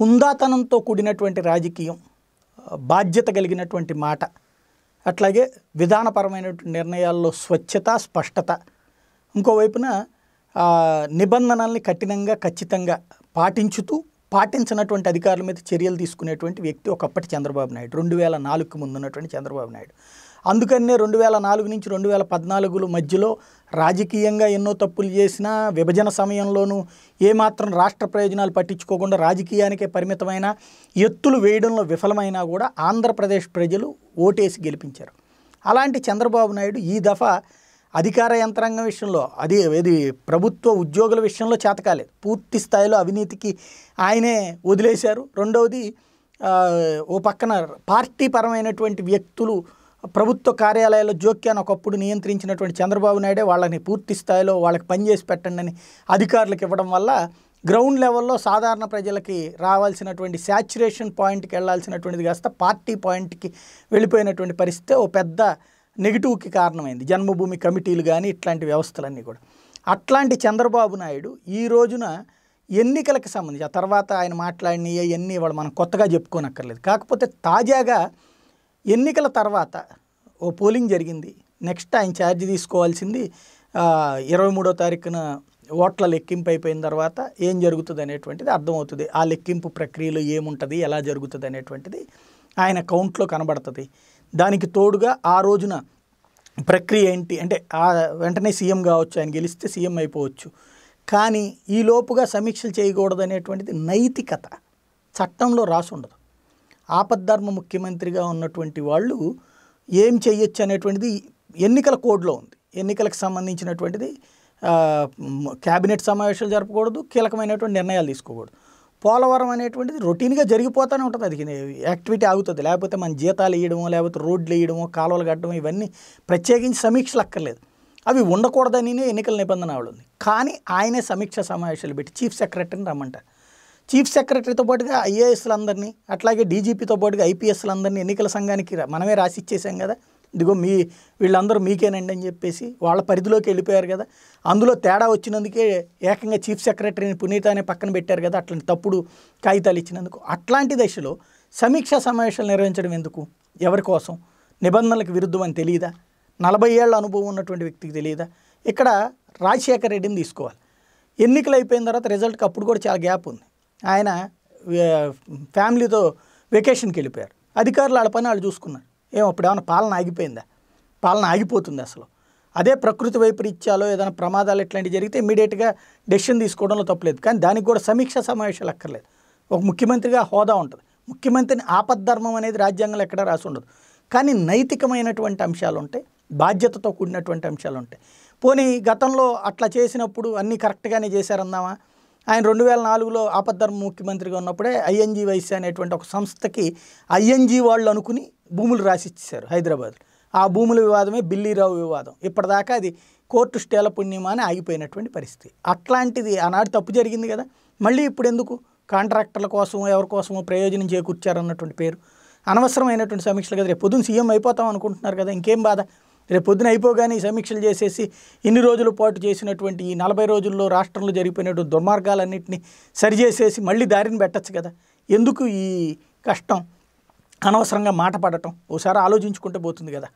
హుందాతనంతో కూడినటువంటి రాజకీయం బాధ్యత కలిగినటువంటి మాట అట్లాగే విధానపరమైనటువంటి నిర్ణయాల్లో స్వచ్ఛత స్పష్టత ఇంకోవైపున నిబంధనల్ని కఠినంగా ఖచ్చితంగా పాటించుతూ పాటించినటువంటి అధికారుల మీద చర్యలు తీసుకునేటువంటి వ్యక్తి ఒకప్పటి చంద్రబాబు నాయుడు రెండు వేల నాలుగుకి ముందున్నటువంటి చంద్రబాబు నాయుడు అందుకనే రెండు వేల నాలుగు నుంచి రెండు వేల పద్నాలుగుల మధ్యలో రాజకీయంగా ఎన్నో తప్పులు చేసినా విభజన సమయంలోనూ ఏమాత్రం రాష్ట్ర ప్రయోజనాలు పట్టించుకోకుండా రాజకీయానికే పరిమితమైన ఎత్తులు వేయడంలో విఫలమైనా కూడా ఆంధ్రప్రదేశ్ ప్రజలు ఓటేసి గెలిపించారు అలాంటి చంద్రబాబు నాయుడు ఈ దఫా అధికార యంత్రాంగం విషయంలో అది ఇది ప్రభుత్వ ఉద్యోగుల విషయంలో చేతకాలేదు పూర్తి స్థాయిలో అవినీతికి ఆయనే వదిలేశారు రెండవది ఓ పక్కన పార్టీ పరమైనటువంటి వ్యక్తులు ప్రభుత్వ కార్యాలయాల్లో జోక్యాన్ని ఒకప్పుడు నియంత్రించినటువంటి చంద్రబాబు నాయుడే వాళ్ళని పూర్తి స్థాయిలో వాళ్ళకి పనిచేసి పెట్టండి అని అధికారులకు ఇవ్వడం వల్ల గ్రౌండ్ లెవెల్లో సాధారణ ప్రజలకి రావాల్సినటువంటి శాచురేషన్ పాయింట్కి వెళ్ళాల్సినటువంటిది కాస్త పార్టీ పాయింట్కి వెళ్ళిపోయినటువంటి పరిస్థితి ఓ పెద్ద నెగిటివ్కి కారణమైంది జన్మభూమి కమిటీలు కానీ ఇట్లాంటి వ్యవస్థలన్నీ కూడా అట్లాంటి చంద్రబాబు నాయుడు ఈ రోజున ఎన్నికలకు సంబంధించి ఆ తర్వాత ఆయన మాట్లాడినవి అవన్నీ వాళ్ళు మనం కొత్తగా చెప్పుకోనక్కర్లేదు కాకపోతే తాజాగా ఎన్నికల తర్వాత ఓ పోలింగ్ జరిగింది నెక్స్ట్ ఆయన ఛార్జ్ తీసుకోవాల్సింది ఇరవై మూడో తారీఖున ఓట్ల లెక్కింపు అయిపోయిన తర్వాత ఏం జరుగుతుంది అనేటువంటిది అర్థమవుతుంది ఆ లెక్కింపు ప్రక్రియలో ఏముంటుంది ఎలా జరుగుతుంది అనేటువంటిది ఆయన కౌంట్లో కనబడుతుంది దానికి తోడుగా ఆ రోజున ప్రక్రియ ఏంటి అంటే ఆ వెంటనే సీఎం కావచ్చు ఆయన గెలిస్తే సీఎం అయిపోవచ్చు కానీ ఈ లోపుగా సమీక్షలు చేయకూడదు అనేటువంటిది నైతికత చట్టంలో రాసి ఉండదు ఆపద్ధర్మ ముఖ్యమంత్రిగా ఉన్నటువంటి వాళ్ళు ఏం చేయొచ్చు అనేటువంటిది ఎన్నికల కోడ్లో ఉంది ఎన్నికలకు సంబంధించినటువంటిది క్యాబినెట్ సమావేశాలు జరపకూడదు కీలకమైనటువంటి నిర్ణయాలు తీసుకోకూడదు పోలవరం అనేటువంటిది రొటీన్గా జరిగిపోతూనే ఉంటుంది అది యాక్టివిటీ ఆగుతుంది లేకపోతే మన జీతాలు వేయడమో లేకపోతే రోడ్లు వేయడమో కాలువలు కట్టడం ఇవన్నీ ప్రత్యేకించి సమీక్షలు అక్కర్లేదు అవి ఉండకూడదని ఎన్నికల నిబంధన ఉంది కానీ ఆయనే సమీక్ష సమావేశాలు పెట్టి చీఫ్ సెక్రటరీని రమ్మంటారు చీఫ్ సెక్రటరీతో పాటుగా ఐఏఎస్లందరినీ అట్లాగే డీజీపీతో పాటుగా ఐపీఎస్లందరినీ ఎన్నికల సంఘానికి మనమే రాసి ఇచ్చేసాం కదా ఇదిగో మీ వీళ్ళందరూ మీకేనండి అని చెప్పేసి వాళ్ళ పరిధిలోకి వెళ్ళిపోయారు కదా అందులో తేడా వచ్చినందుకే ఏకంగా చీఫ్ సెక్రటరీని పునీత అనే పక్కన పెట్టారు కదా అట్లాంటి తప్పుడు కాగితాలు ఇచ్చినందుకు అట్లాంటి దశలో సమీక్షా సమావేశాలు నిర్వహించడం ఎందుకు ఎవరి కోసం నిబంధనలకు విరుద్ధం అని తెలియదా నలభై ఏళ్ళ అనుభవం ఉన్నటువంటి వ్యక్తికి తెలియదా ఇక్కడ రాజశేఖర రెడ్డిని తీసుకోవాలి ఎన్నికలు అయిపోయిన తర్వాత రిజల్ట్కి అప్పుడు కూడా చాలా గ్యాప్ ఉంది ఆయన ఫ్యామిలీతో వెకేషన్కి వెళ్ళిపోయారు అధికారులు వాళ్ళ పని వాళ్ళు చూసుకున్నారు ఏం అప్పుడు ఏమైనా పాలన ఆగిపోయిందా పాలన ఆగిపోతుంది అసలు అదే ప్రకృతి వైపరీత్యాలు ఏదైనా ప్రమాదాలు ఇట్లాంటివి జరిగితే ఇమీడియట్గా డెసిషన్ తీసుకోవడంలో తప్పలేదు కానీ దానికి కూడా సమీక్షా సమావేశాలు అక్కర్లేదు ఒక ముఖ్యమంత్రిగా హోదా ఉంటుంది ముఖ్యమంత్రిని ఆపద్ధర్మం అనేది రాజ్యాంగంలో ఎక్కడా రాసి ఉండదు కానీ నైతికమైనటువంటి అంశాలు ఉంటాయి బాధ్యతతో కూడినటువంటి అంశాలు ఉంటాయి పోనీ గతంలో అట్లా చేసినప్పుడు అన్నీ కరెక్ట్గానే చేశారన్నామా ఆయన రెండు వేల నాలుగులో ఆపద్ధర్మ ముఖ్యమంత్రిగా ఉన్నప్పుడే ఐఎన్జీ వైసీ అనేటువంటి ఒక సంస్థకి ఐఎన్జీ వాళ్ళు అనుకుని భూములు రాసిచ్చేశారు హైదరాబాద్ ఆ భూముల వివాదమే బిల్లీరావు వివాదం ఇప్పటిదాకా అది కోర్టు స్టేల అని ఆగిపోయినటువంటి పరిస్థితి అట్లాంటిది ఆనాడు తప్పు జరిగింది కదా మళ్ళీ ఇప్పుడు ఎందుకు కాంట్రాక్టర్ల కోసం ఎవరి కోసమో ప్రయోజనం చేకూర్చారన్నటువంటి పేరు అనవసరమైనటువంటి సమీక్షలు కదా రేపు పొద్దున సీఎం అయిపోతాం అనుకుంటున్నారు కదా ఇంకేం బాధ రేపు పొద్దున అయిపోగానే ఈ సమీక్షలు చేసేసి ఇన్ని రోజుల పాటు చేసినటువంటి ఈ నలభై రోజుల్లో రాష్ట్రంలో జరిగిపోయినటువంటి దుర్మార్గాలన్నింటినీ సరిచేసేసి మళ్ళీ దారిని పెట్టచ్చు కదా ఎందుకు ఈ కష్టం అనవసరంగా మాట పడటం ఓసారి ఆలోచించుకుంటే పోతుంది కదా